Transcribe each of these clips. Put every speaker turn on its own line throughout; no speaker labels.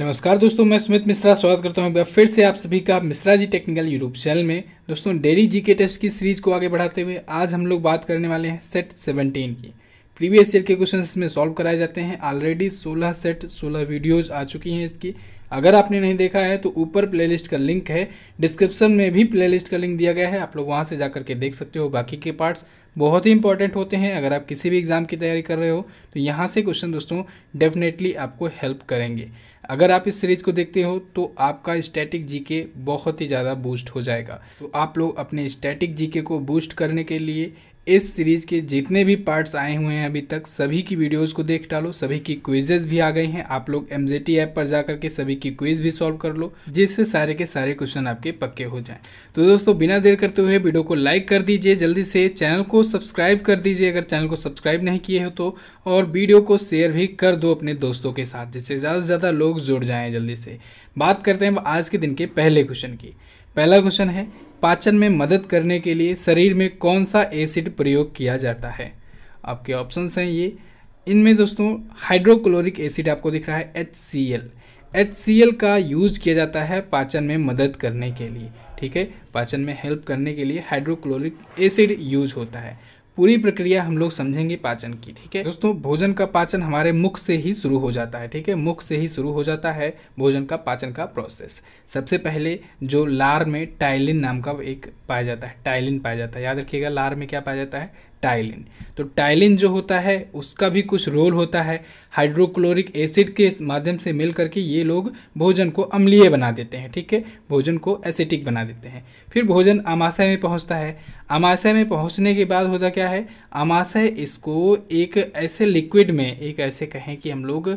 नमस्कार दोस्तों मैं सुमित मिश्रा स्वागत करता हूं एक बार फिर से आप सभी का Mishra ji technical YouTube channel में दोस्तों डेली जीके टेस्ट की सीरीज को आगे बढ़ाते हुए आज हम लोग बात करने वाले हैं सेट 17 की प्रीवियस ईयर के क्वेश्चन इसमें सॉल्व कराए जाते हैं ऑलरेडी 16 सेट 16 वीडियोज़ आ चुकी हैं इसकी अगर आपने नहीं देखा है तो ऊपर प्ले का लिंक है डिस्क्रिप्शन में भी प्ले का लिंक दिया गया है आप लोग वहाँ से जा करके देख सकते हो बाकी के पार्ट्स बहुत ही इंपॉर्टेंट होते हैं अगर आप किसी भी एग्ज़ाम की तैयारी कर रहे हो तो यहाँ से क्वेश्चन दोस्तों डेफिनेटली आपको हेल्प करेंगे अगर आप इस सीरीज को देखते हो तो आपका स्टैटिक जीके बहुत ही ज़्यादा बूस्ट हो जाएगा तो आप लोग अपने स्टैटिक जीके को बूस्ट करने के लिए इस सीरीज़ के जितने भी पार्ट्स आए हुए हैं अभी तक सभी की वीडियोज़ को देख डालो सभी की क्विजेज भी आ गई हैं आप लोग एम ऐप पर जा करके सभी की क्विज भी सॉल्व कर लो जिससे सारे के सारे क्वेश्चन आपके पक्के हो जाएं तो दोस्तों बिना देर करते हुए वीडियो को लाइक कर दीजिए जल्दी से चैनल को सब्सक्राइब कर दीजिए अगर चैनल को सब्सक्राइब नहीं किए हो तो और वीडियो को शेयर भी कर दो अपने दोस्तों के साथ जिससे ज़्यादा से ज़्यादा लोग जुड़ जाएँ जल्दी से बात करते हैं आज के दिन के पहले क्वेश्चन की पहला क्वेश्चन है पाचन में मदद करने के लिए शरीर में कौन सा एसिड प्रयोग किया जाता है आपके ऑप्शंस हैं ये इनमें दोस्तों हाइड्रोक्लोरिक एसिड आपको दिख रहा है H C L H C L का यूज किया जाता है पाचन में मदद करने के लिए ठीक है पाचन में हेल्प करने के लिए हाइड्रोक्लोरिक एसिड यूज होता है पूरी प्रक्रिया हम लोग समझेंगे पाचन की ठीक है दोस्तों भोजन का पाचन हमारे मुख से ही शुरू हो जाता है ठीक है मुख से ही शुरू हो जाता है भोजन का पाचन का प्रोसेस सबसे पहले जो लार में टाइलिन नाम का एक पाया जाता है टाइलिन पाया जाता है याद रखिएगा लार में क्या पाया जाता है टाइलिन तो टाइलिन जो होता है उसका भी कुछ रोल होता है हाइड्रोक्लोरिक एसिड के माध्यम से मिल करके ये लोग भोजन को अम्लीय बना देते हैं ठीक है भोजन को एसिटिक बना देते हैं फिर भोजन आमाशय में पहुंचता है आमाशय में पहुंचने के बाद होता क्या है आमाशय इसको एक ऐसे लिक्विड में एक ऐसे कहें कि हम लोग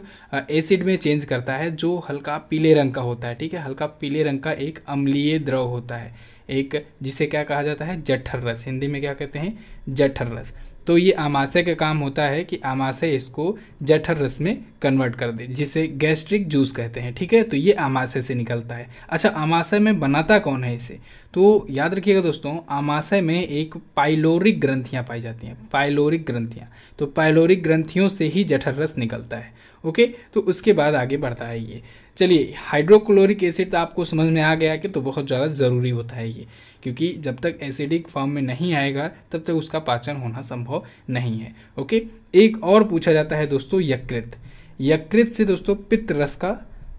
एसिड में चेंज करता है जो हल्का पीले रंग का होता है ठीक है हल्का पीले रंग का एक अम्लीय द्रव होता है एक जिसे क्या कहा जाता है जठर रस हिंदी में क्या कहते हैं जठर रस तो ये आमाशय का काम होता है कि आमाशय इसको जठर रस में कन्वर्ट कर दे जिसे गैस्ट्रिक जूस कहते हैं ठीक है तो ये आमाशय से निकलता है अच्छा आमाशय में बनाता कौन है इसे तो याद रखिएगा दोस्तों आमाशय में एक पाइलोरिक ग्रंथियाँ पाई जाती हैं पाइलोरिक ग्रंथियाँ तो पाइलोरिक ग्रंथियों से ही जठर रस निकलता है ओके तो उसके बाद आगे बढ़ता है ये चलिए हाइड्रोक्लोरिक एसिड तो आपको समझ में आ गया कि तो बहुत ज़्यादा ज़रूरी होता है ये क्योंकि जब तक एसिडिक फॉर्म में नहीं आएगा तब तक उसका पाचन होना संभव नहीं है ओके एक और पूछा जाता है दोस्तों यकृत यकृत से दोस्तों पित्त रस का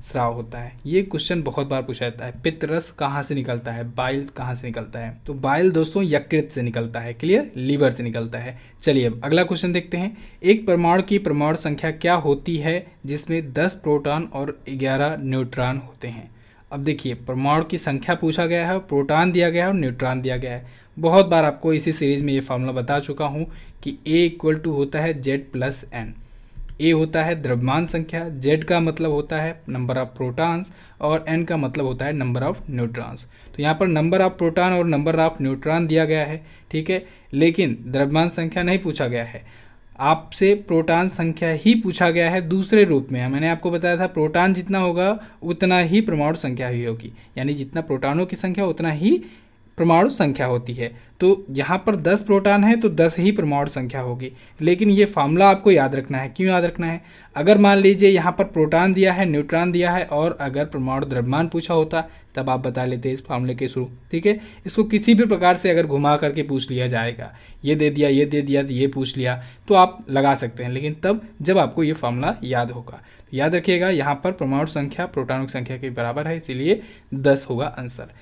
स्राव होता है ये क्वेश्चन बहुत बार पूछा जाता है पित्त रस कहाँ से निकलता है बाइल कहाँ से निकलता है तो बाइल दोस्तों यकृत से निकलता है क्लियर लीवर से निकलता है चलिए अब अगला क्वेश्चन देखते हैं एक परमाणु की परमाणु संख्या क्या होती है जिसमें दस प्रोटॉन और ग्यारह न्यूट्रॉन होते हैं अब देखिए परमाणु की संख्या पूछा गया है प्रोटॉन दिया गया है और न्यूट्रॉन दिया गया है बहुत बार आपको इसी सीरीज़ में ये फॉर्मूला बता चुका हूँ कि ए इक्वल टू होता है जेड प्लस एन ए होता है द्रव्यमान संख्या जेड का मतलब होता है नंबर ऑफ प्रोटॉन्स और एन का मतलब होता है नंबर ऑफ न्यूट्रॉन्स तो यहाँ पर नंबर ऑफ प्रोटॉन और नंबर ऑफ न्यूट्रॉन दिया गया है ठीक है लेकिन द्रव्यमान संख्या नहीं पूछा गया है आपसे प्रोटॉन संख्या ही पूछा गया है दूसरे रूप में मैंने आपको बताया था प्रोटॉन जितना होगा उतना ही परमाणु संख्या ही होगी यानी जितना प्रोटॉनों की संख्या उतना ही परमाणु संख्या होती है तो यहाँ पर 10 प्रोटॉन है तो 10 ही परमाणु संख्या होगी लेकिन ये फार्मूला आपको याद रखना है क्यों याद रखना है अगर मान लीजिए यहाँ पर प्रोटॉन दिया है न्यूट्रॉन दिया है और अगर परमाणु द्रव्यमान पूछा होता तब आप बता लेते इस फार्मूले के थ्रू ठीक है इसको किसी भी प्रकार से अगर घुमा करके पूछ लिया जाएगा ये दे दिया ये दे दिया ये पूछ लिया तो आप लगा सकते हैं लेकिन तब जब आपको ये फार्मूला याद होगा तो याद रखिएगा यहाँ पर परमाणु संख्या प्रोटॉन की संख्या के बराबर है इसीलिए दस होगा आंसर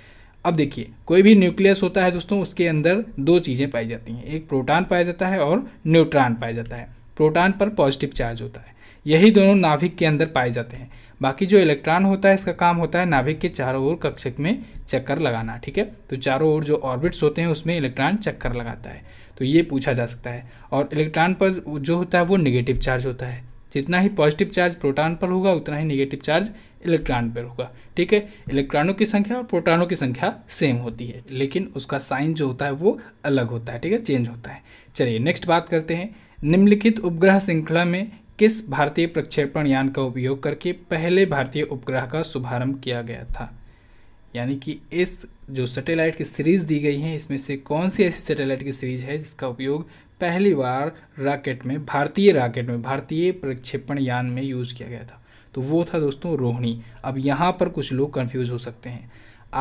अब देखिए कोई भी न्यूक्लियस होता है दोस्तों उसके अंदर दो चीज़ें पाई जाती हैं एक प्रोटॉन पाया जाता है और न्यूट्रॉन पाया जाता है प्रोटॉन पर पॉजिटिव चार्ज होता है यही दोनों नाभिक के अंदर पाए जाते हैं बाकी जो इलेक्ट्रॉन होता है इसका काम होता है नाभिक के चारों ओर कक्षक में चक्कर लगाना ठीक है तो चारों ओर जो ऑर्बिट्स होते हैं उसमें इलेक्ट्रॉन चक्कर लगाता है तो ये पूछा जा सकता है और इलेक्ट्रॉन पर जो होता है वो निगेटिव चार्ज होता है जितना ही पॉजिटिव चार्ज प्रोटॉन पर होगा उतना ही निगेटिव चार्ज इलेक्ट्रॉन पर होगा ठीक है इलेक्ट्रॉनों की संख्या और प्रोटॉनों की संख्या सेम होती है लेकिन उसका साइन जो होता है वो अलग होता है ठीक है चेंज होता है चलिए नेक्स्ट बात करते हैं निम्नलिखित उपग्रह श्रृंखला में किस भारतीय प्रक्षेपण यान का उपयोग करके पहले भारतीय उपग्रह का शुभारंभ किया गया था यानी कि इस जो सैटेलाइट की सीरीज़ दी गई है इसमें से कौन सी ऐसी सैटेलाइट की सीरीज़ है जिसका उपयोग पहली बार रॉकेट में भारतीय रॉकेट में भारतीय प्रक्षेपण यान में यूज किया गया था तो वो था दोस्तों रोहिणी अब यहाँ पर कुछ लोग कन्फ्यूज़ हो सकते हैं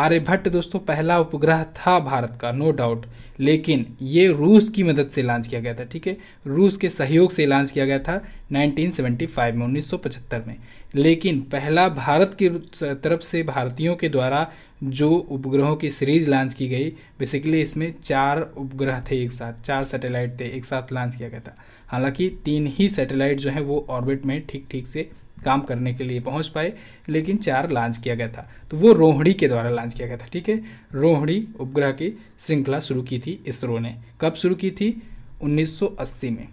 आर्यभट्ट दोस्तों पहला उपग्रह था भारत का नो डाउट लेकिन ये रूस की मदद से लॉन्च किया गया था ठीक है रूस के सहयोग से लॉन्च किया गया था 1975 में 1975 में लेकिन पहला भारत की तरफ से भारतीयों के द्वारा जो उपग्रहों की सीरीज लॉन्च की गई बेसिकली इसमें चार उपग्रह थे एक साथ चार सैटेलाइट थे एक साथ लॉन्च किया गया था हालांकि तीन ही सैटेलाइट जो हैं वो ऑर्बिट में ठीक ठीक से काम करने के लिए पहुंच पाए लेकिन चार लॉन्च किया गया था तो वो रोहड़ी के द्वारा लॉन्च किया गया था ठीक है रोहड़ी उपग्रह की श्रृंखला शुरू की थी इसरो ने कब शुरू की थी 1980 में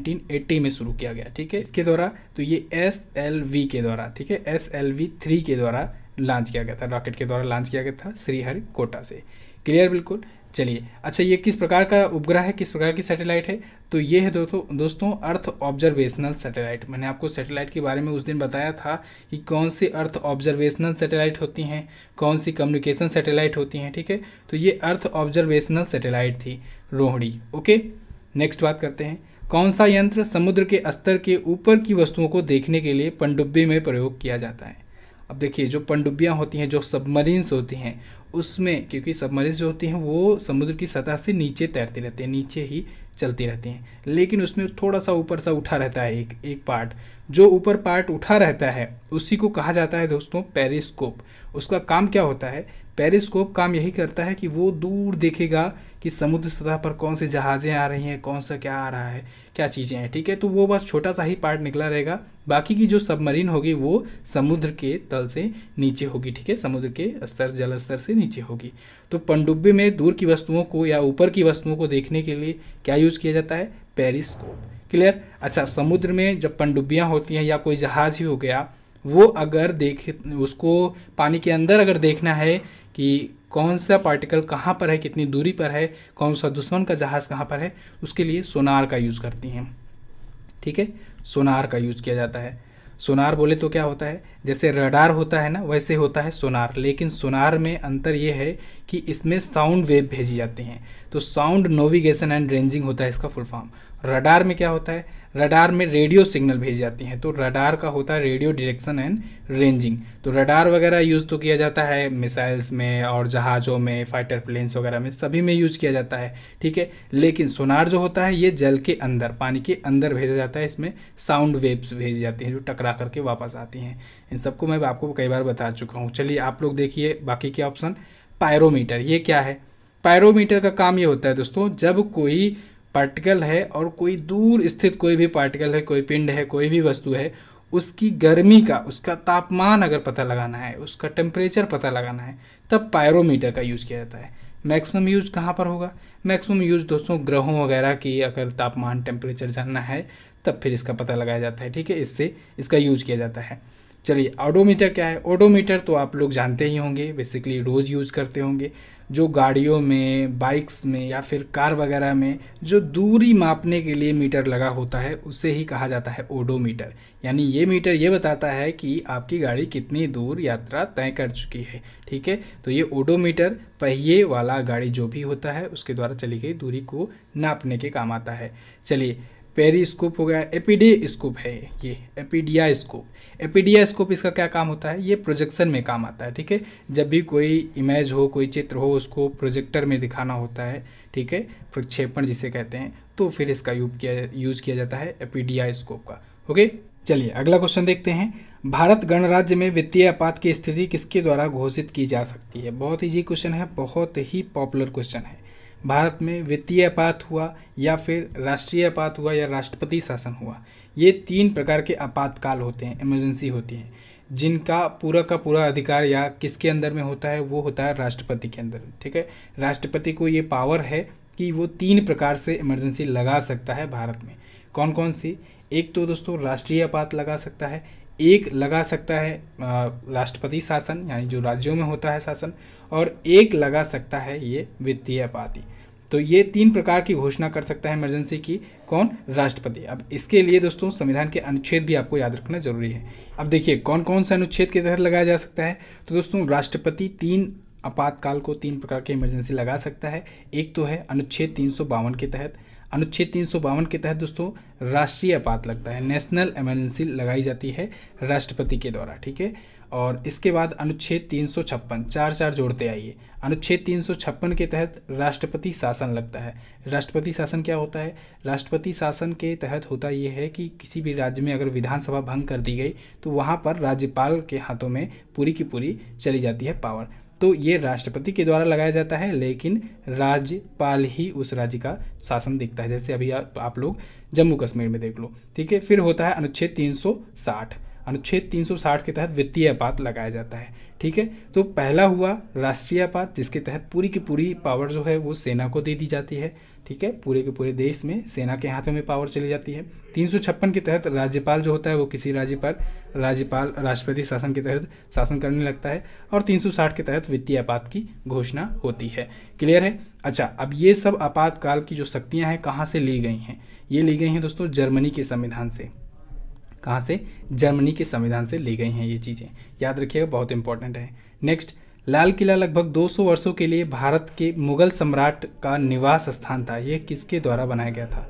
1980 में शुरू किया गया ठीक है इसके द्वारा तो ये एस एल वी के द्वारा ठीक है एस एल वी थ्री के द्वारा लॉन्च किया गया था रॉकेट के द्वारा लॉन्च किया गया था श्रीहरिकोटा से क्लियर बिल्कुल चलिए अच्छा ये किस प्रकार का उपग्रह है किस प्रकार की सैटेलाइट है तो ये है दोस्तों दोस्तों अर्थ ऑब्जर्वेशनल सैटेलाइट मैंने आपको सैटेलाइट के बारे में उस दिन बताया था कि कौन सी अर्थ ऑब्जर्वेशनल सैटेलाइट होती हैं कौन सी कम्युनिकेशन सैटेलाइट होती हैं ठीक है थीके? तो ये अर्थ ऑब्जर्वेशनल सैटेलाइट थी रोहड़ी ओके नेक्स्ट बात करते हैं कौन सा यंत्र समुद्र के स्तर के ऊपर की वस्तुओं को देखने के लिए पनडुब्बी में प्रयोग किया जाता है अब देखिए जो पनडुब्बियाँ होती हैं जो सबमरीन्स होती हैं उसमें क्योंकि सबमरीज जो होती हैं वो समुद्र की सतह से नीचे तैरते रहते हैं नीचे ही चलते रहते हैं लेकिन उसमें थोड़ा सा ऊपर सा उठा रहता है एक एक पार्ट जो ऊपर पार्ट उठा रहता है उसी को कहा जाता है दोस्तों पेरिस्कोप उसका काम क्या होता है पेरिस्कोप काम यही करता है कि वो दूर देखेगा कि समुद्र सतह पर कौन से जहाज़ें आ रही हैं कौन सा क्या आ रहा है क्या चीज़ें हैं ठीक है तो वो बस छोटा सा ही पार्ट निकला रहेगा बाकी की जो सबमरीन होगी वो समुद्र के तल से नीचे होगी ठीक है समुद्र के स्तर जल स्तर से नीचे होगी तो पनडुब्बे में दूर की वस्तुओं को या ऊपर की वस्तुओं को देखने के लिए क्या यूज़ किया जाता है पेरिस्कोप क्लियर अच्छा समुद्र में जब पनडुब्बियाँ होती हैं या कोई जहाज़ ही हो गया वो अगर देख उसको पानी के अंदर अगर देखना है कि कौन सा पार्टिकल कहाँ पर है कितनी दूरी पर है कौन सा दुश्मन का जहाज़ कहाँ पर है उसके लिए सोनार का यूज़ करती हैं ठीक है सोनार का यूज़ किया जाता है सोनार बोले तो क्या होता है जैसे रडार होता है ना वैसे होता है सोनार लेकिन सोनार में अंतर ये है कि इसमें साउंड वेव भेजी जाती हैं तो साउंड नोविगेशन एंड रेंजिंग होता है इसका फुल फॉर्म रडार में क्या होता है रडार में रेडियो सिग्नल भेजी जाती हैं तो रडार का होता है रेडियो डिरेक्शन एंड रेंजिंग तो रडार वगैरह यूज़ तो किया जाता है मिसाइल्स में और जहाज़ों में फाइटर प्लेन्स वगैरह में सभी में यूज किया जाता है ठीक है लेकिन सोनार जो होता है ये जल के अंदर पानी के अंदर भेजा जाता है इसमें साउंड वेव्स भेजी जाती हैं जो टकरा करके वापस आती हैं इन सबको मैं आपको कई बार बता चुका हूँ चलिए आप लोग देखिए बाकी के ऑप्शन पायरोमीटर ये क्या है पायरोमीटर का काम ये होता है दोस्तों जब कोई पार्टिकल है और कोई दूर स्थित कोई भी पार्टिकल है कोई पिंड है कोई भी वस्तु है उसकी गर्मी का उसका तापमान अगर पता लगाना है उसका टेम्परेचर पता लगाना है तब पायरोमीटर का यूज़ किया जाता है मैक्सिमम यूज़ कहाँ पर होगा मैक्सिमम यूज़ दोस्तों ग्रहों वगैरह की अगर तापमान टेम्परेचर जानना है तब फिर इसका पता लगाया जाता है ठीक है इससे इसका यूज़ किया जाता है चलिए ऑडोमीटर क्या है ऑडोमीटर तो आप लोग जानते ही होंगे बेसिकली रोज़ यूज़ करते होंगे जो गाड़ियों में बाइक्स में या फिर कार वगैरह में जो दूरी मापने के लिए मीटर लगा होता है उसे ही कहा जाता है ओडोमीटर यानी ये मीटर ये बताता है कि आपकी गाड़ी कितनी दूर यात्रा तय कर चुकी है ठीक है तो ये ओडोमीटर पहिए वाला गाड़ी जो भी होता है उसके द्वारा चली गई दूरी को नापने के काम आता है चलिए पेरी स्कोप हो गया एपीडी स्कोप है ये एपीडिया स्कोप एपीडिया स्कोप इसका क्या काम होता है ये प्रोजेक्शन में काम आता है ठीक है जब भी कोई इमेज हो कोई चित्र हो उसको प्रोजेक्टर में दिखाना होता है ठीक है प्रक्षेपण जिसे कहते हैं तो फिर इसका यूज किया यूज किया जाता है एपीडिया स्कोप का ओके चलिए अगला क्वेश्चन देखते हैं भारत गणराज्य में वित्तीय आपात की स्थिति किसके द्वारा घोषित की जा सकती है बहुत ईजी क्वेश्चन है बहुत ही पॉपुलर क्वेश्चन है भारत में वित्तीय आपात हुआ या फिर राष्ट्रीय आपात हुआ या राष्ट्रपति शासन हुआ ये तीन प्रकार के आपातकाल होते हैं इमरजेंसी होती हैं जिनका पूरा का पूरा अधिकार या किसके अंदर में होता है वो होता है राष्ट्रपति के अंदर ठीक है राष्ट्रपति को ये पावर है कि वो तीन प्रकार से इमरजेंसी लगा सकता है भारत में कौन कौन सी एक तो दोस्तों राष्ट्रीय आपात लगा सकता है एक लगा सकता है राष्ट्रपति शासन यानी जो राज्यों में होता है शासन और एक लगा सकता है ये वित्तीय आपाति तो ये तीन प्रकार की घोषणा कर सकता है इमरजेंसी की कौन राष्ट्रपति अब इसके लिए दोस्तों संविधान के अनुच्छेद भी आपको याद रखना जरूरी है अब देखिए कौन कौन से अनुच्छेद के तहत लगाया जा सकता है तो दोस्तों राष्ट्रपति तीन आपातकाल को तीन प्रकार के इमरजेंसी लगा सकता है एक तो है अनुच्छेद तीन के तहत अनुच्छेद तीन के तहत दोस्तों राष्ट्रीय आपात लगता है नेशनल इमरजेंसी लगाई जाती है राष्ट्रपति के द्वारा ठीक है और इसके बाद अनुच्छेद तीन सौ छप्पन चार चार जोड़ते आइए अनुच्छेद तीन सौ छप्पन के तहत राष्ट्रपति शासन लगता है राष्ट्रपति शासन क्या होता है राष्ट्रपति शासन के तहत होता यह है कि किसी भी राज्य में अगर विधानसभा भंग कर दी गई तो वहाँ पर राज्यपाल के हाथों में पूरी की पूरी चली जाती है पावर तो ये राष्ट्रपति के द्वारा लगाया जाता है लेकिन राज्यपाल ही उस राज्य का शासन देखता है जैसे अभी आ, आप लोग जम्मू कश्मीर में देख लो ठीक है फिर होता है अनुच्छेद 360 अनुच्छेद 360 के तहत वित्तीय आपात लगाया जाता है ठीक है तो पहला हुआ राष्ट्रीय आपात जिसके तहत पूरी की पूरी पावर जो है वो सेना को दे दी जाती है ठीक है पूरे के पूरे देश में सेना के हाथों में पावर चली जाती है तीन के तहत राज्यपाल जो होता है वो किसी राज्य पर राज्यपाल राष्ट्रपति शासन के तहत शासन करने लगता है और 360 के तहत वित्तीय आपात की घोषणा होती है क्लियर है अच्छा अब ये सब आपातकाल की जो शक्तियाँ हैं कहाँ से ली गई हैं ये ली गई हैं दोस्तों जर्मनी के संविधान से कहाँ से जर्मनी के संविधान से ली गई हैं ये चीज़ें याद रखिएगा बहुत इंपॉर्टेंट है नेक्स्ट लाल किला लगभग 200 वर्षों के लिए भारत के मुगल सम्राट का निवास स्थान था यह किसके द्वारा बनाया गया था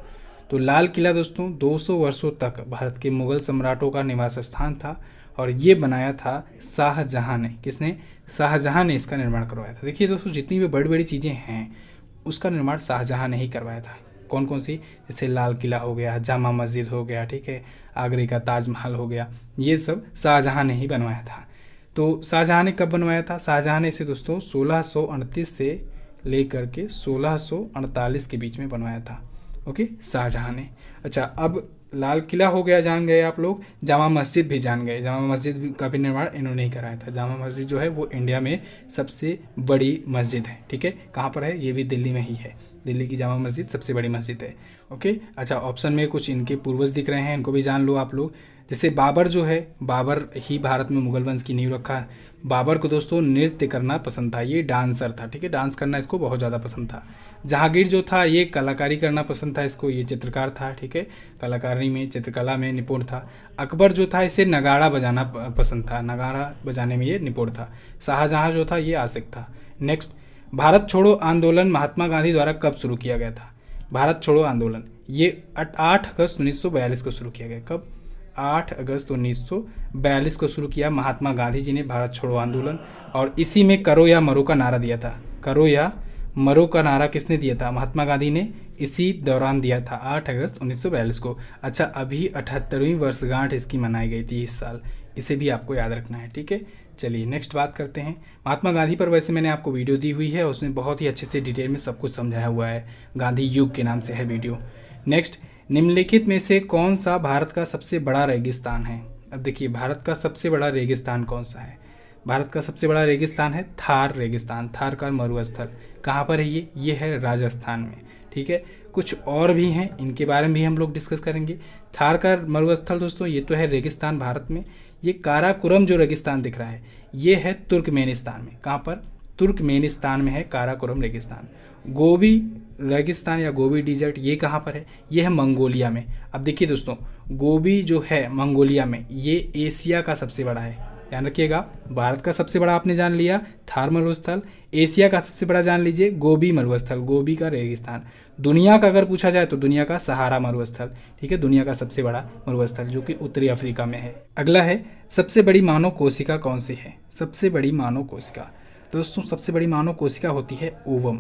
तो लाल किला दोस्तों 200 वर्षों तक भारत के मुगल सम्राटों का निवास स्थान था और ये बनाया था शाहजहाँ ने किसने शाहजहाँ ने इसका निर्माण करवाया था देखिए दोस्तों जितनी भी बड़ी बड़ी चीज़ें हैं उसका निर्माण शाहजहाँ ने ही करवाया था कौन कौन सी जैसे लाल किला हो गया जामा मस्जिद हो गया ठीक है आगरे का ताजमहल हो गया ये सब शाहजहाँ ने ही बनवाया था तो शाहजहाँ ने कब बनवाया था शाहजहाँ ने इसे दोस्तों सोलह से लेकर के सोलह के बीच में बनवाया था ओके शाहजहाँ ने अच्छा अब लाल किला हो गया जान गए आप लोग जामा मस्जिद भी जान गए जामा मस्जिद का भी निर्माण इन्होंने ही कराया था जामा मस्जिद जो है वो इंडिया में सबसे बड़ी मस्जिद है ठीक है कहाँ पर है ये भी दिल्ली में ही है दिल्ली की जामा मस्जिद सबसे बड़ी मस्जिद है ओके अच्छा ऑप्शन में कुछ इनके पूर्वज दिख रहे हैं इनको भी जान लो आप लोग जैसे बाबर जो है बाबर ही भारत में मुगल वंश की नींव रखा बाबर को दोस्तों नृत्य करना पसंद था ये डांसर था ठीक है डांस करना इसको बहुत ज़्यादा पसंद था जहांगीर जो था ये कलाकारी करना पसंद था इसको ये चित्रकार था ठीक है कलाकारी में चित्रकला में निपुण था अकबर जो था इसे नगाड़ा बजाना पसंद था नगाड़ा बजाने में ये निपुण था शाहजहाँ जो था ये आशिक था नेक्स्ट भारत छोड़ो आंदोलन महात्मा गांधी द्वारा कब शुरू किया गया था भारत छोड़ो आंदोलन ये आठ अगस्त उन्नीस को शुरू किया गया कब आठ अगस्त उन्नीस को शुरू किया महात्मा गांधी जी ने भारत छोड़ो आंदोलन और इसी में करो या मरो का नारा दिया था करो या मरो का नारा किसने दिया था महात्मा गांधी ने इसी दौरान दिया था आठ अगस्त उन्नीस को अच्छा अभी अठहत्तरवीं वर्षगांठ इसकी मनाई गई थी इस साल इसे भी आपको याद रखना है ठीक है चलिए नेक्स्ट बात करते हैं महात्मा गांधी पर वैसे मैंने आपको वीडियो दी हुई है उसमें बहुत ही अच्छे से डिटेल में सब कुछ समझाया हुआ है गांधी युग के नाम से है वीडियो नेक्स्ट निम्नलिखित में से कौन सा भारत का सबसे बड़ा रेगिस्तान है अब देखिए भारत का सबसे बड़ा रेगिस्तान कौन सा है भारत का सबसे बड़ा रेगिस्तान है थार रेगिस्तान थार का मरुस्थल कहाँ पर है ये ये है राजस्थान में ठीक है कुछ और भी हैं इनके बारे में भी हम लोग डिस्कस करेंगे थार का मरुस्थल दोस्तों ये तो है रेगिस्तान भारत में ये काराकुरम जो रेगिस्तान दिख रहा है ये है तुर्कमेनिस्तान में कहाँ पर तुर्कमेनिस्तान में है काराकुरम रेगिस्तान गोभी रेगिस्तान या गोभी डिजर्ट ये कहाँ पर है ये है मंगोलिया में अब देखिए दोस्तों गोभी जो है मंगोलिया में ये एशिया का सबसे बड़ा है ध्यान रखिएगा भारत का सबसे बड़ा आपने जान लिया थार मरुस्थल एशिया का सबसे बड़ा जान लीजिए गोभी मरुस्थल गोभी का रेगिस्तान दुनिया का अगर पूछा जाए तो दुनिया का सहारा मरुस्थल ठीक है दुनिया का सबसे बड़ा मरुस्थल जो कि उत्तरी अफ्रीका में है अगला है सबसे बड़ी मानव कोशिका कौन सी है सबसे बड़ी मानव कोशिका दोस्तों सबसे बड़ी मानव कोशिका होती है ओवम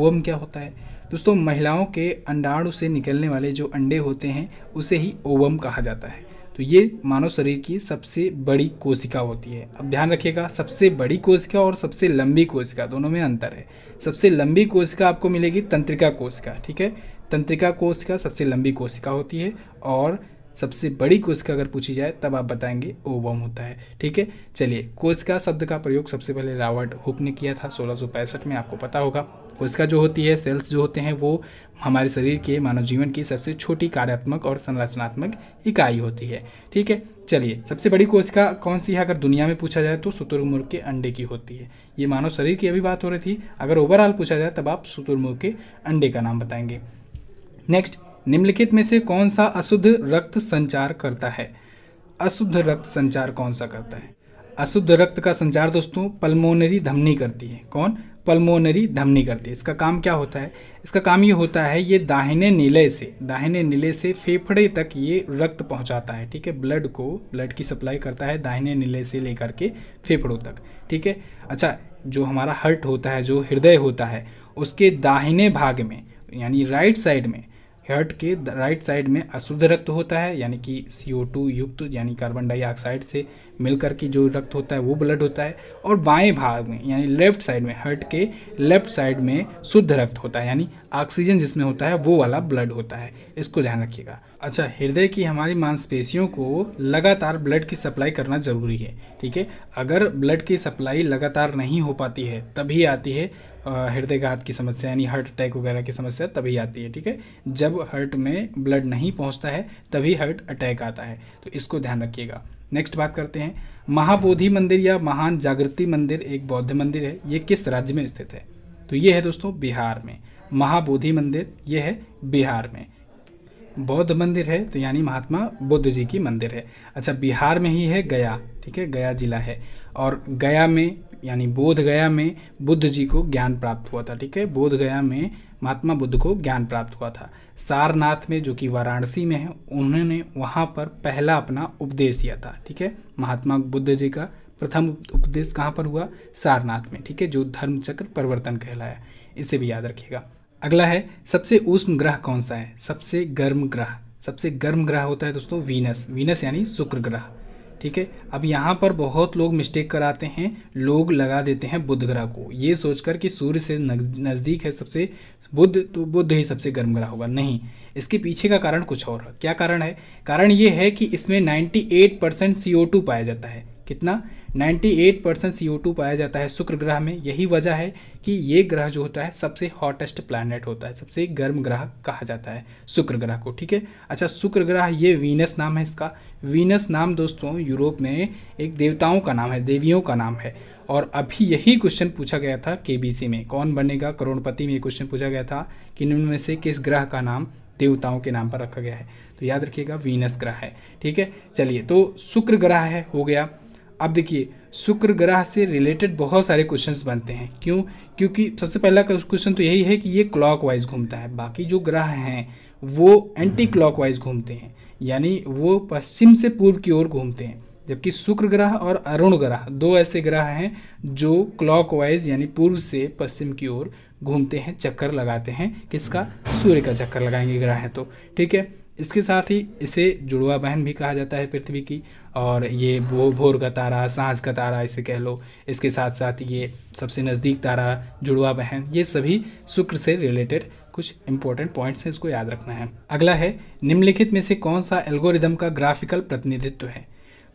ओवम क्या होता है दोस्तों महिलाओं के अंडाणु से निकलने वाले जो अंडे होते हैं उसे ही ओवम कहा जाता है तो ये मानव शरीर की सबसे बड़ी कोशिका होती है अब ध्यान रखिएगा सबसे बड़ी कोशिका और सबसे लंबी कोशिका दोनों में अंतर है सबसे लंबी कोशिका आपको मिलेगी तंत्रिका कोशिका ठीक है तंत्रिका कोशिका सबसे लंबी कोशिका होती है और सबसे बड़ी कोशिका अगर पूछी जाए तब आप बताएंगे ओवम होता है ठीक है चलिए कोशिका शब्द का प्रयोग सबसे पहले रावर्ट हुक ने किया था सोलह में आपको पता होगा कोशिका तो जो होती है सेल्स जो होते हैं वो हमारे शरीर के मानव जीवन की सबसे छोटी कार्यात्मक और संरचनात्मक इकाई होती है ठीक है चलिए सबसे बड़ी कोशिका कौन सी है अगर दुनिया में पूछा जाए तो शुतुरमुर्ग के अंडे की होती है ये मानव शरीर की अभी बात हो रही थी अगर ओवरऑल पूछा जाए तब आप शुतुरमुर्ग के अंडे का नाम बताएंगे नेक्स्ट निम्नलिखित में से कौन सा अशुद्ध रक्त संचार करता है अशुद्ध रक्त संचार कौन सा करता है अशुद्ध रक्त का संचार दोस्तों पल्मोनरी धमनी करती है कौन पल्मोनरी धमनी करती है इसका काम क्या होता है इसका काम ये होता है ये दाहिने नीले से दाहिने नीले से फेफड़े तक ये रक्त पहुंचाता है ठीक है ब्लड को ब्लड की सप्लाई करता है दाहिने नीले से लेकर के फेफड़ों तक ठीक है अच्छा जो हमारा हर्ट होता है जो हृदय होता है उसके दाहिने भाग में यानी राइट साइड में हर्ट के राइट साइड में अशुद्ध रक्त होता है यानी कि टू युक्त यानी कार्बन डाइऑक्साइड से मिलकर के जो रक्त होता है वो ब्लड होता है और बाएं भाग में यानी लेफ्ट साइड में हर्ट के लेफ्ट साइड में शुद्ध रक्त होता है यानी ऑक्सीजन जिसमें होता है वो वाला ब्लड होता है इसको ध्यान रखिएगा अच्छा हृदय की हमारी मांसपेशियों को लगातार ब्लड की सप्लाई करना ज़रूरी है ठीक है अगर ब्लड की सप्लाई लगातार नहीं हो पाती है तभी आती है हृदयघात की समस्या यानी हार्ट अटैक वगैरह की समस्या तभी आती है ठीक है जब हार्ट में ब्लड नहीं पहुंचता है तभी हार्ट अटैक आता है तो इसको ध्यान रखिएगा नेक्स्ट बात करते हैं महाबोधि मंदिर या महान जागृति मंदिर एक बौद्ध मंदिर है ये किस राज्य में स्थित है तो ये है दोस्तों बिहार में महाबोधि मंदिर ये है बिहार में बौद्ध मंदिर है तो यानी महात्मा बुद्ध जी की मंदिर है अच्छा बिहार में ही है गया ठीक है गया जिला है और गया में यानी बोध गया में बुद्ध जी को ज्ञान प्राप्त हुआ था ठीक है बोध गया में महात्मा बुद्ध को ज्ञान प्राप्त हुआ था सारनाथ में जो कि वाराणसी में है उन्होंने वहाँ पर पहला अपना उपदेश दिया था ठीक है महात्मा बुद्ध जी का प्रथम उपदेश कहाँ पर हुआ सारनाथ में ठीक है जो धर्मचक्र परिवर्तन कहलाया इसे भी याद रखिएगा अगला है सबसे उष्ण ग्रह कौन सा है सबसे गर्म ग्रह सबसे गर्म ग्रह होता है दोस्तों वीनस वीनस यानी शुक्र ग्रह ठीक है अब यहाँ पर बहुत लोग मिस्टेक कराते हैं लोग लगा देते हैं बुध ग्रह को ये सोचकर कि सूर्य से नज़दीक है सबसे बुध तो बुध ही सबसे गर्म ग्रह होगा नहीं इसके पीछे का कारण कुछ और है क्या कारण है कारण ये है कि इसमें 98 परसेंट पाया जाता है कितना 98 परसेंट सी पाया जाता है शुक्र ग्रह में यही वजह है कि ये ग्रह जो होता है सबसे हॉटेस्ट प्लानट होता है सबसे गर्म ग्रह कहा जाता है शुक्र ग्रह को ठीक है अच्छा शुक्र ग्रह ये वीनस नाम है इसका वीनस नाम दोस्तों यूरोप में एक देवताओं का नाम है देवियों का नाम है और अभी यही क्वेश्चन पूछा गया था के में कौन बनेगा करोड़पति में ये क्वेश्चन पूछा गया था कि में से किस ग्रह का नाम देवताओं के नाम पर रखा गया है तो याद रखिएगा वीनस ग्रह है ठीक है चलिए तो शुक्र ग्रह है हो गया अब देखिए शुक्र ग्रह से रिलेटेड बहुत सारे क्वेश्चंस बनते हैं क्यों क्योंकि सबसे पहला क्वेश्चन तो यही है कि ये क्लॉकवाइज घूमता है बाकी जो ग्रह हैं वो एंटी क्लॉकवाइज घूमते हैं यानी वो पश्चिम से पूर्व की ओर घूमते हैं जबकि शुक्र ग्रह और अरुण ग्रह दो ऐसे ग्रह हैं जो क्लॉकवाइज यानी पूर्व से पश्चिम की ओर घूमते हैं चक्कर लगाते हैं किसका सूर्य का चक्कर लगाएंगे ग्रह हैं तो ठीक है इसके साथ ही इसे जुड़वा बहन भी कहा जाता है पृथ्वी की और ये वो भोर का तारा सांझ का तारा इसे कह लो इसके साथ साथ ये सबसे नज़दीक तारा जुड़वा बहन ये सभी शुक्र से रिलेटेड कुछ इंपॉर्टेंट पॉइंट्स हैं इसको याद रखना है अगला है निम्नलिखित में से कौन सा एल्गोरिदम का ग्राफिकल प्रतिनिधित्व है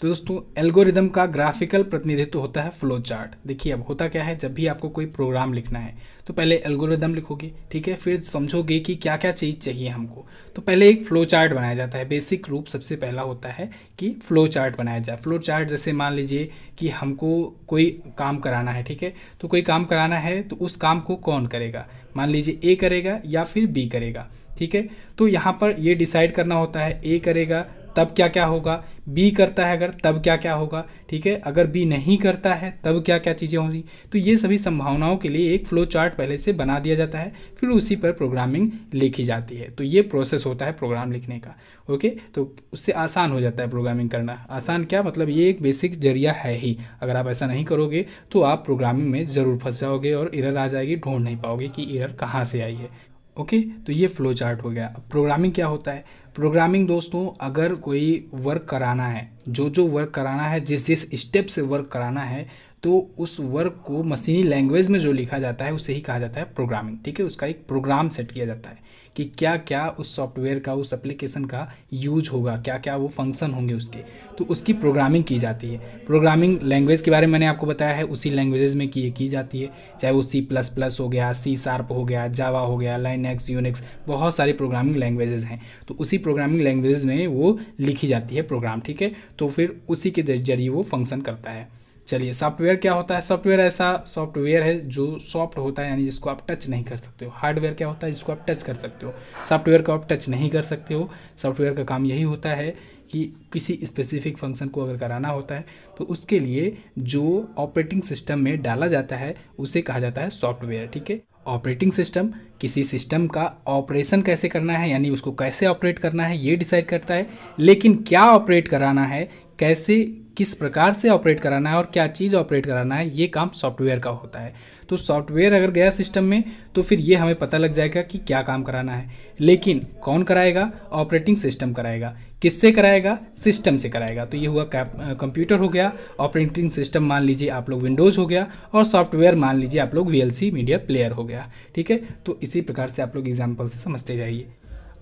तो दोस्तों एल्गोरिदम का ग्राफिकल प्रतिनिधित्व होता है फ्लो चार्ट देखिए अब होता क्या है जब भी आपको कोई प्रोग्राम लिखना है तो पहले एल्गोरिदम लिखोगे ठीक है फिर समझोगे कि क्या क्या चीज़ चाहिए हमको तो पहले एक फ्लो चार्ट बनाया जाता है बेसिक रूप सबसे पहला होता है कि फ्लो चार्ट बनाया जाए फ्लो चार्ट जैसे मान लीजिए कि हमको कोई काम कराना है ठीक है तो कोई काम कराना है तो उस काम को कौन करेगा मान लीजिए ए करेगा या फिर बी करेगा ठीक है तो यहाँ पर ये डिसाइड करना होता है ए करेगा तब क्या क्या होगा बी करता है अगर तब क्या क्या होगा ठीक है अगर बी नहीं करता है तब क्या क्या चीज़ें होंगी तो ये सभी संभावनाओं के लिए एक फ्लो चार्ट पहले से बना दिया जाता है फिर उसी पर प्रोग्रामिंग लिखी जाती है तो ये प्रोसेस होता है प्रोग्राम लिखने का ओके तो उससे आसान हो जाता है प्रोग्रामिंग करना आसान क्या मतलब ये एक बेसिक जरिया है ही अगर आप ऐसा नहीं करोगे तो आप प्रोग्रामिंग में ज़रूर फंस जाओगे और इरर आ जाएगी ढूंढ नहीं पाओगे कि इरर कहाँ से आई है ओके तो ये फ्लो चार्ट हो गया अब प्रोग्रामिंग क्या होता है प्रोग्रामिंग दोस्तों अगर कोई वर्क कराना है जो जो वर्क कराना है जिस जिस स्टेप से वर्क कराना है तो उस वर्क को मशीनी लैंग्वेज में जो लिखा जाता है उसे ही कहा जाता है प्रोग्रामिंग ठीक है उसका एक प्रोग्राम सेट किया जाता है कि क्या क्या उस सॉफ्टवेयर का उस एप्लीकेशन का यूज होगा क्या क्या वो फंक्शन होंगे उसके तो उसकी प्रोग्रामिंग की जाती है प्रोग्रामिंग लैंग्वेज के बारे में मैंने आपको बताया है उसी लैंग्वेजेज में की की जाती है चाहे वो सी प्लस प्लस हो गया सी शार्प हो गया जावा हो गया लाइन एक्स यूनिक्स बहुत सारी प्रोग्रामिंग लैंग्वेजेज हैं तो उसी प्रोग्रामिंग लैंग्वेज में वो लिखी जाती है प्रोग्राम ठीक है तो फिर उसी के जरिए वो फंक्शन करता है चलिए सॉफ्टवेयर क्या होता है सॉफ्टवेयर ऐसा सॉफ्टवेयर है जो सॉफ्ट होता है यानी जिसको आप टच नहीं कर सकते हो हार्डवेयर क्या होता है जिसको आप टच कर सकते हो सॉफ्टवेयर को आप टच नहीं कर सकते हो सॉफ्टवेयर का काम यही होता है कि किसी स्पेसिफिक फंक्शन को अगर कराना होता है तो उसके लिए जो ऑपरेटिंग सिस्टम में डाला जाता है उसे कहा जाता है सॉफ्टवेयर ठीक है ऑपरेटिंग सिस्टम किसी सिस्टम का ऑपरेशन कैसे करना है यानी उसको कैसे ऑपरेट करना है ये डिसाइड करता है लेकिन क्या ऑपरेट कराना है कैसे किस प्रकार से ऑपरेट कराना है और क्या चीज़ ऑपरेट कराना है ये काम सॉफ्टवेयर का होता है तो सॉफ्टवेयर अगर गया सिस्टम में तो फिर ये हमें पता लग जाएगा कि क्या काम कराना है लेकिन कौन कराएगा ऑपरेटिंग सिस्टम कराएगा किससे कराएगा सिस्टम से कराएगा तो ये हुआ कंप्यूटर हो गया ऑपरेटिंग सिस्टम मान लीजिए आप लोग विंडोज़ हो गया और सॉफ्टवेयर मान लीजिए आप लोग वी मीडिया प्लेयर हो गया ठीक है तो इसी प्रकार से आप लोग एग्जाम्पल से समझते जाइए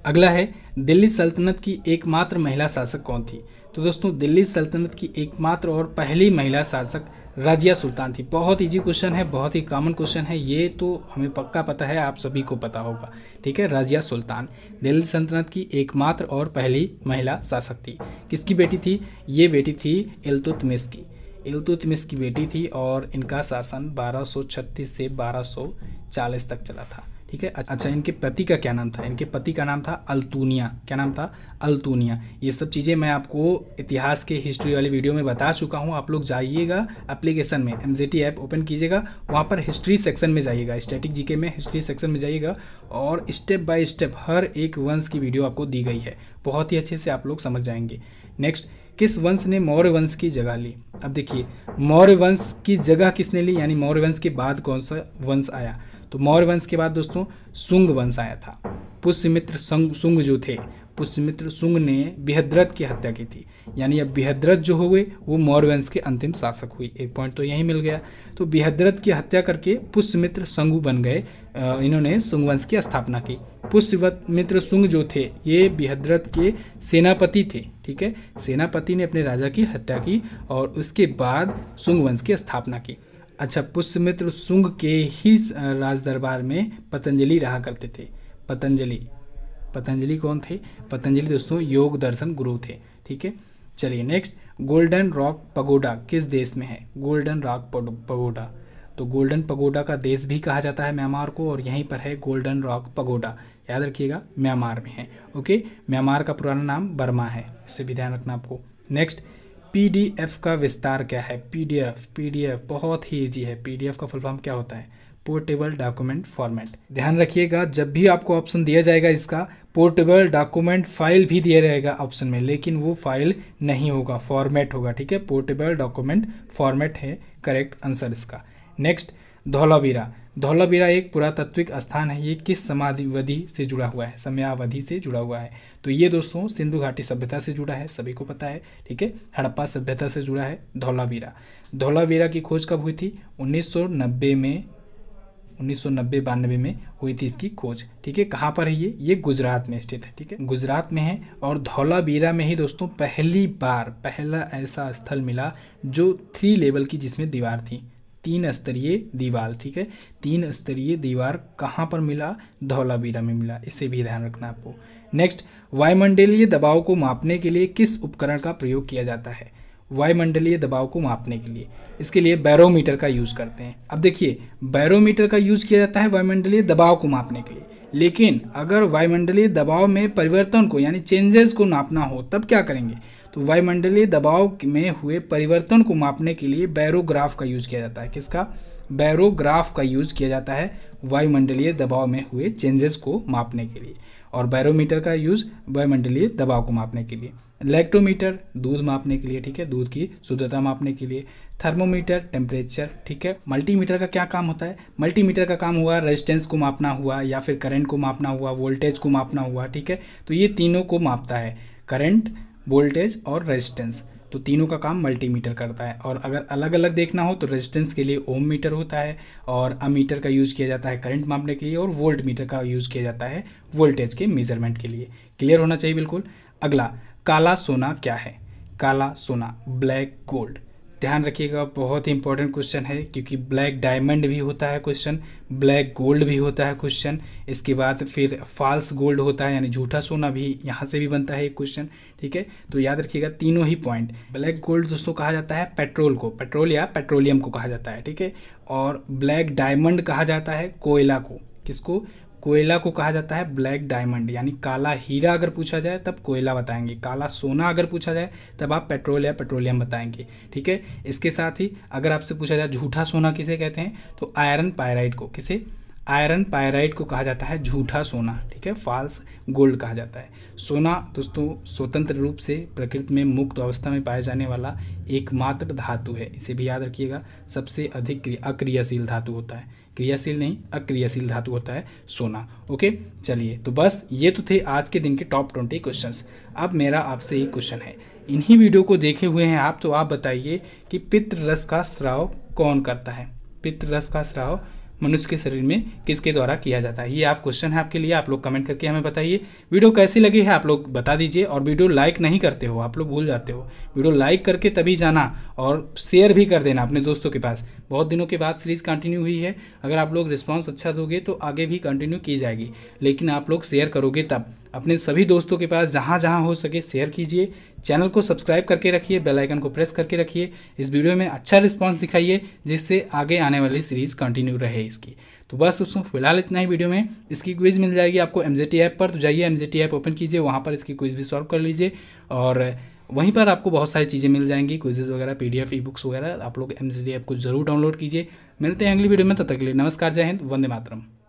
अगला है दिल्ली सल्तनत की एकमात्र महिला शासक कौन थी तो दोस्तों दिल्ली सल्तनत की एकमात्र और पहली महिला शासक राजिया सुल्तान थी बहुत इजी क्वेश्चन है बहुत ही कॉमन क्वेश्चन है ये तो हमें पक्का पता है आप सभी को पता होगा ठीक है राजिया सुल्तान दिल्ली सल्तनत की एकमात्र और पहली महिला शासक थी किसकी बेटी थी ये बेटी थी इलतुतमिस की इलतुतमिस की बेटी थी और इनका शासन 1236 से 1240 तक चला था ठीक है अच्छा हाँ। इनके पति का क्या नाम था इनके पति का नाम था अल्तूनिया क्या नाम था अल्तूनिया ये सब चीज़ें मैं आपको इतिहास के हिस्ट्री वाली वीडियो में बता चुका हूँ आप लोग जाइएगा एप्लीकेशन में एम ऐप ओपन कीजिएगा वहाँ पर हिस्ट्री सेक्शन में जाइएगा स्टैटिक जीके में हिस्ट्री सेक्शन में जाइएगा और स्टेप बाय स्टेप हर एक वंश की वीडियो आपको दी गई है बहुत ही अच्छे से आप लोग समझ जाएंगे नेक्स्ट किस वंश ने मौर्य वंश की जगह ली अब देखिए मौर्य वंश की जगह किसने ली यानी मौर्य वंश के बाद कौन सा वंश आया तो मौर्य वंश के बाद दोस्तों सुंग वंश आया था पुष्यमित्र सुंग जो थे पुष्यमित्र सुंग ने बिहद्रत की हत्या की थी यानी अब बिहद्रत जो हो गए वो मौर्य वंश के अंतिम शासक हुई एक पॉइंट तो यही मिल गया तो बिहद्रत की हत्या करके पुष्यमित्र संगु बन गए इन्होंने सुंग वंश की स्थापना की पुष्यमित्र सुंग जो थे ये बिहद्रत के सेनापति थे ठीक है सेनापति ने अपने राजा की हत्या की और उसके बाद सुंग वंश की स्थापना की अच्छा पुष्यमित्र सुंग के ही राजदरबार में पतंजलि रहा करते थे पतंजलि पतंजलि कौन थे पतंजलि दोस्तों योग दर्शन गुरु थे ठीक है चलिए नेक्स्ट गोल्डन रॉक पगोडा किस देश में है गोल्डन रॉक पगोडा तो गोल्डन पगोडा का देश भी कहा जाता है म्यांमार को और यहीं पर है गोल्डन रॉक पगोडा याद रखिएगा म्यांमार में है ओके म्यांमार का पुराना नाम बर्मा है इससे भी ध्यान रखना आपको नेक्स्ट पीडीएफ का विस्तार क्या है पीडीएफ पीडीएफ बहुत ही ईजी है पीडीएफ का फुल फॉर्म क्या होता है पोर्टेबल डॉक्यूमेंट फॉर्मेट ध्यान रखिएगा जब भी आपको ऑप्शन दिया जाएगा इसका पोर्टेबल डॉक्यूमेंट फाइल भी दिया रहेगा ऑप्शन में लेकिन वो फाइल नहीं होगा फॉर्मेट होगा ठीक है पोर्टेबल डॉक्यूमेंट फॉर्मेट है करेक्ट आंसर इसका नेक्स्ट धौलावीरा धौलावीरा एक पुरातात्विक स्थान है ये किस समाधिवधि से जुड़ा हुआ है समयावधि से जुड़ा हुआ है तो ये दोस्तों सिंधु घाटी सभ्यता से जुड़ा है सभी को पता है ठीक है हड़प्पा सभ्यता से जुड़ा है धौलावीरा धौलावीरा की खोज कब हुई थी 1990 में उन्नीस नब्बे बानवे में हुई थी इसकी खोज ठीक है कहाँ पर है ये ये गुजरात में स्थित है ठीक है गुजरात में है और धौलावीरा में ही दोस्तों पहली बार पहला ऐसा स्थल मिला जो थ्री लेवल की जिसमें दीवार थी तीन स्तरीय दीवार ठीक है तीन स्तरीय दीवार कहाँ पर मिला धौलावीरा में मिला इसे भी ध्यान रखना आपको नेक्स्ट वायुमंडलीय दबाव को मापने के लिए किस उपकरण का प्रयोग किया जाता है वायुमंडलीय दबाव को मापने के लिए इसके लिए बैरोमीटर का यूज़ करते हैं अब देखिए बैरोमीटर का यूज़ किया जाता है वायुमंडलीय दबाव को मापने के लिए लेकिन अगर वायुमंडलीय दबाव में परिवर्तन को यानी चेंजेस को नापना हो तब क्या करेंगे तो वायुमंडलीय दबाव में हुए परिवर्तन को मापने के लिए बैरोग्राफ का यूज़ किया जाता है किसका बैरोग्राफ का यूज़ किया जाता है वायुमंडलीय दबाव में हुए चेंजेस को मापने के लिए और बैरोमीटर का यूज़ वायुमंडलीय दबाव को मापने के लिए लैक्टोमीटर दूध मापने के लिए ठीक है दूध की शुद्धता मापने के लिए थर्मोमीटर टेम्परेचर ठीक है मल्टीमीटर का क्या काम होता है मल्टीमीटर का काम हुआ रेजिस्टेंस को मापना हुआ या फिर करंट को मापना हुआ वोल्टेज को मापना हुआ ठीक है तो ये तीनों को मापता है करंट वोल्टेज और रेजिस्टेंस तो तीनों का काम मल्टीमीटर करता है और अगर अलग अलग देखना हो तो रेजिस्टेंस के लिए ओम मीटर होता है और अमीटर का यूज़ किया जाता है करंट मापने के लिए और वोल्ट मीटर का यूज़ किया जाता है वोल्टेज के मेजरमेंट के लिए क्लियर होना चाहिए बिल्कुल अगला काला सोना क्या है काला सोना ब्लैक गोल्ड ध्यान रखिएगा बहुत ही इंपॉर्टेंट क्वेश्चन है क्योंकि ब्लैक डायमंड भी होता है क्वेश्चन ब्लैक गोल्ड भी होता है क्वेश्चन इसके बाद फिर फॉल्स गोल्ड होता है यानी झूठा सोना भी यहाँ से भी बनता है क्वेश्चन ठीक है तो याद रखिएगा तीनों ही पॉइंट ब्लैक गोल्ड दोस्तों कहा जाता है पेट्रोल को पेट्रोल या पेट्रोलियम को कहा जाता है ठीक है और ब्लैक डायमंड कहा जाता है कोयला को किसको कोयला को कहा जाता है ब्लैक डायमंड यानी काला हीरा अगर पूछा जाए तब कोयला बताएंगे काला सोना अगर पूछा जाए तब आप पेट्रोल या पेट्रोलियम बताएंगे ठीक है इसके साथ ही अगर आपसे पूछा जाए झूठा सोना किसे कहते हैं तो आयरन पायराइड को किसे आयरन पायराइड को कहा जाता है झूठा सोना ठीक है फॉल्स गोल्ड कहा जाता है सोना दोस्तों स्वतंत्र रूप से प्रकृति में मुक्त अवस्था में पाया जाने वाला एकमात्र धातु है इसे भी याद रखिएगा सबसे अधिक अक्रियाशील धातु होता है क्रियाशील नहीं अक्रियाशील धातु होता है सोना ओके चलिए तो बस ये तो थे आज के दिन के टॉप ट्वेंटी क्वेश्चंस अब मेरा आपसे एक क्वेश्चन है इन्हीं वीडियो को देखे हुए हैं आप तो आप बताइए कि पितृरस रस का स्राव कौन करता है पितृरस का स्राव मनुष्य के शरीर में किसके द्वारा किया जाता है ये आप क्वेश्चन है आपके लिए आप लोग कमेंट करके हमें बताइए वीडियो कैसी लगी है आप लोग बता दीजिए और वीडियो लाइक नहीं करते हो आप लोग भूल जाते हो वीडियो लाइक करके तभी जाना और शेयर भी कर देना अपने दोस्तों के पास बहुत दिनों के बाद सीरीज़ कंटिन्यू हुई है अगर आप लोग रिस्पॉन्स अच्छा दोगे तो आगे भी कंटिन्यू की जाएगी लेकिन आप लोग शेयर करोगे तब अपने सभी दोस्तों के पास जहाँ जहाँ हो सके शेयर कीजिए चैनल को सब्सक्राइब करके रखिए बेल आइकन को प्रेस करके रखिए इस वीडियो में अच्छा रिस्पांस दिखाइए जिससे आगे आने वाली सीरीज़ कंटिन्यू रहे इसकी तो बस दोस्तों फिलहाल इतना ही वीडियो में इसकी क्विज़ मिल जाएगी आपको एम ऐप पर तो जाइए एम ऐप ओपन कीजिए वहाँ पर इसकी क्विज़ भी सॉल्व कर लीजिए और वहीं पर आपको बहुत सारी चीज़ें मिल जाएंगी क्विजेज वगैरह पी डी ई बुक्स वगैरह आप लोग एम ऐप को जरूर डाउनलोड कीजिए मिलते हैं अगली वीडियो में तब तक के लिए नमस्कार जय हिंद वंदे मातरम